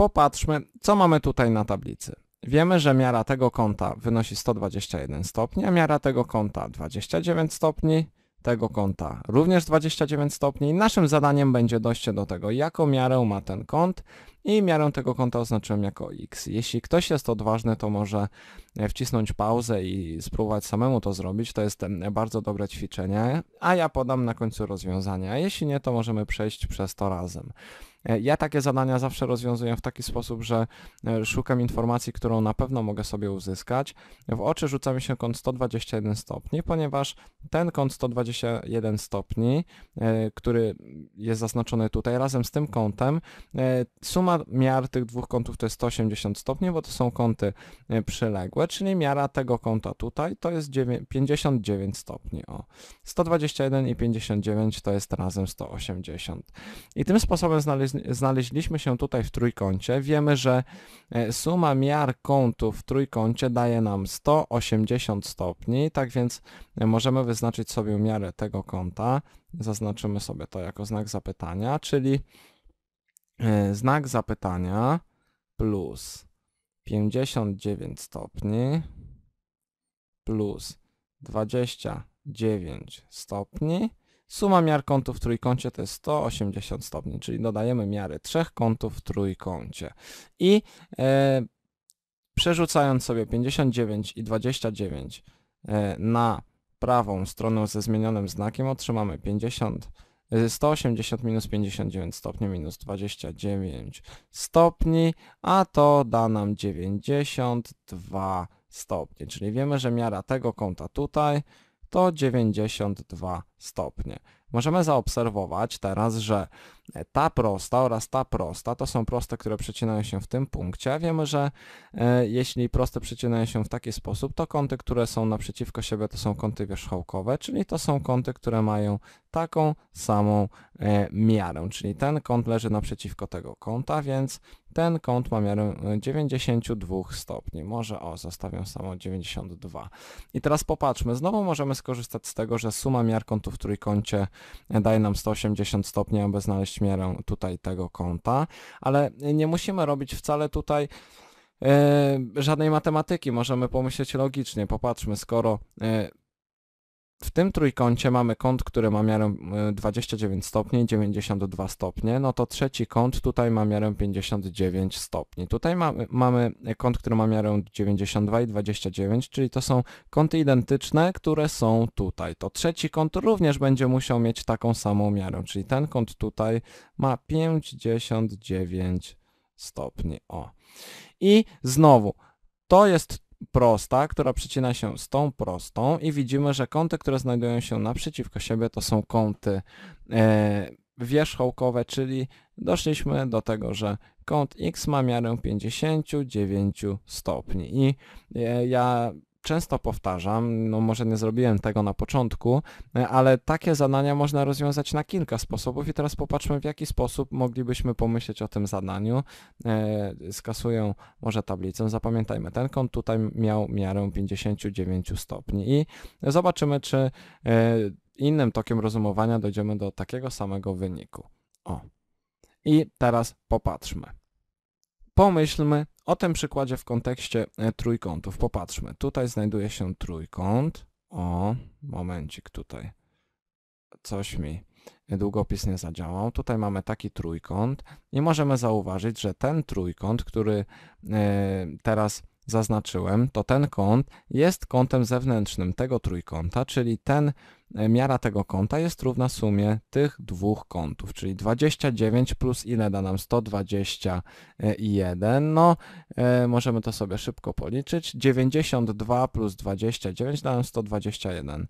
Popatrzmy, co mamy tutaj na tablicy. Wiemy, że miara tego kąta wynosi 121 stopni, a miara tego kąta 29 stopni, tego kąta również 29 stopni. Naszym zadaniem będzie dojście do tego, jaką miarę ma ten kąt i miarę tego kąta oznaczyłem jako x. Jeśli ktoś jest odważny, to może e, wcisnąć pauzę i spróbować samemu to zrobić. To jest bardzo dobre ćwiczenie, a ja podam na końcu rozwiązania. Jeśli nie, to możemy przejść przez to razem. E, ja takie zadania zawsze rozwiązuję w taki sposób, że e, szukam informacji, którą na pewno mogę sobie uzyskać. W oczy rzuca mi się kąt 121 stopni, ponieważ ten kąt 121 stopni, e, który jest zaznaczony tutaj razem z tym kątem, suma miar tych dwóch kątów to jest 180 stopni, bo to są kąty przyległe, czyli miara tego kąta tutaj to jest 59 stopni. O. 121 i 59 to jest razem 180. I tym sposobem znaleźliśmy znaleźliśmy się tutaj w trójkącie, wiemy, że e, suma miar kątów w trójkącie daje nam 180 stopni, tak więc e, możemy wyznaczyć sobie miarę tego kąta, zaznaczymy sobie to jako znak zapytania, czyli e, znak zapytania plus 59 stopni plus 29 stopni Suma miar kątów w trójkącie to jest 180 stopni, czyli dodajemy miary trzech kątów w trójkącie. I e, przerzucając sobie 59 i 29 e, na prawą stronę ze zmienionym znakiem otrzymamy 50, 180 e, minus 59 stopni minus 29 stopni, a to da nam 92 stopnie. Czyli wiemy, że miara tego kąta tutaj to 92 stopni stopnie. Możemy zaobserwować teraz, że ta prosta oraz ta prosta to są proste, które przecinają się w tym punkcie. Wiemy, że e, jeśli proste przecinają się w taki sposób, to kąty, które są naprzeciwko siebie to są kąty wierzchołkowe, czyli to są kąty, które mają taką samą e, miarę, czyli ten kąt leży naprzeciwko tego kąta, więc ten kąt ma miarę 92 e, stopni. Może, o, zostawiam samo 92. I teraz popatrzmy, znowu możemy skorzystać z tego, że suma miar kątów w trójkącie daje nam 180 stopni, aby znaleźć miarę tutaj tego kąta, ale nie musimy robić wcale tutaj e, żadnej matematyki, możemy pomyśleć logicznie. Popatrzmy, skoro e, w tym trójkącie mamy kąt, który ma miarę 29 e, stopni, 92 stopnie, no to trzeci kąt tutaj ma miarę 59 stopni. Tutaj mamy, mamy kąt, który ma miarę 92 i 29, czyli to są kąty identyczne, które są tutaj. To trzeci kąt również będzie musiał mieć taką samą miarę, czyli ten kąt tutaj ma 59 stopni. O. I znowu, to jest prosta, która przecina się z tą prostą i widzimy, że kąty, które znajdują się naprzeciwko siebie to są kąty e, wierzchołkowe, czyli doszliśmy do tego, że kąt x ma miarę 59 stopni i e, ja często powtarzam, no może nie zrobiłem tego na początku, e, ale takie zadania można rozwiązać na kilka sposobów i teraz popatrzmy w jaki sposób moglibyśmy pomyśleć o tym zadaniu. E, skasuję może tablicę, zapamiętajmy, ten kąt tutaj miał miarę 59 stopni i zobaczymy, czy e, innym tokiem rozumowania dojdziemy do takiego samego wyniku. O. I teraz popatrzmy pomyślmy o tym przykładzie w kontekście e, trójkątów. Popatrzmy, tutaj znajduje się trójkąt. O, momencik tutaj. Coś mi długopis nie zadziałał. Tutaj mamy taki trójkąt i możemy zauważyć, że ten trójkąt, który e, teraz zaznaczyłem, to ten kąt jest kątem zewnętrznym tego trójkąta, czyli ten e, miara tego kąta jest równa sumie tych dwóch kątów, czyli 29 plus ile da nam 121, e, no e, możemy to sobie szybko policzyć, 92 plus 29 da nam 121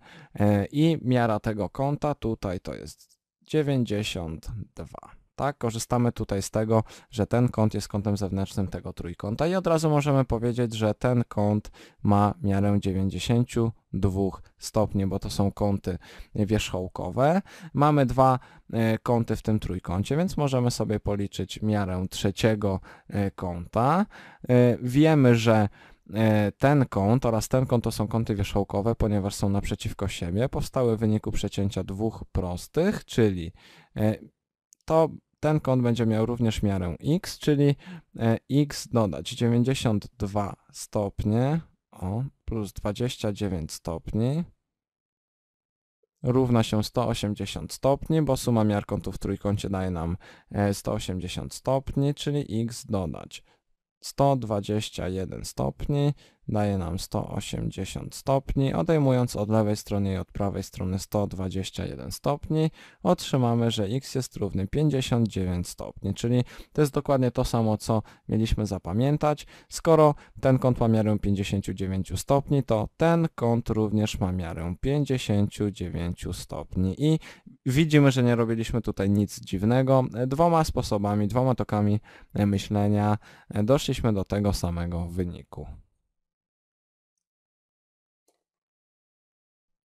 i miara tego kąta tutaj to jest 92 tak? Korzystamy tutaj z tego, że ten kąt jest kątem zewnętrznym tego trójkąta i od razu możemy powiedzieć, że ten kąt ma miarę 92 stopni, bo to są kąty wierzchołkowe. Mamy dwa e, kąty w tym trójkącie, więc możemy sobie policzyć miarę trzeciego e, kąta. E, wiemy, że ten kąt oraz ten kąt to są kąty wierzchołkowe, ponieważ są naprzeciwko siebie, powstały w wyniku przecięcia dwóch prostych, czyli to ten kąt będzie miał również miarę x, czyli e, x dodać 92 stopnie o, plus 29 stopni równa się 180 stopni, bo suma miar kątów w trójkącie daje nam 180 e, stopni, czyli x dodać 121 stopni daje nam 180 stopni. Odejmując od lewej strony i od prawej strony 121 stopni, otrzymamy, że x jest równy 59 stopni, czyli to jest dokładnie to samo, co mieliśmy zapamiętać. Skoro ten kąt ma miarę 59 stopni, to ten kąt również ma miarę 59 stopni i widzimy, że nie robiliśmy tutaj nic dziwnego. Dwoma sposobami, dwoma tokami myślenia doszliśmy do tego samego wyniku.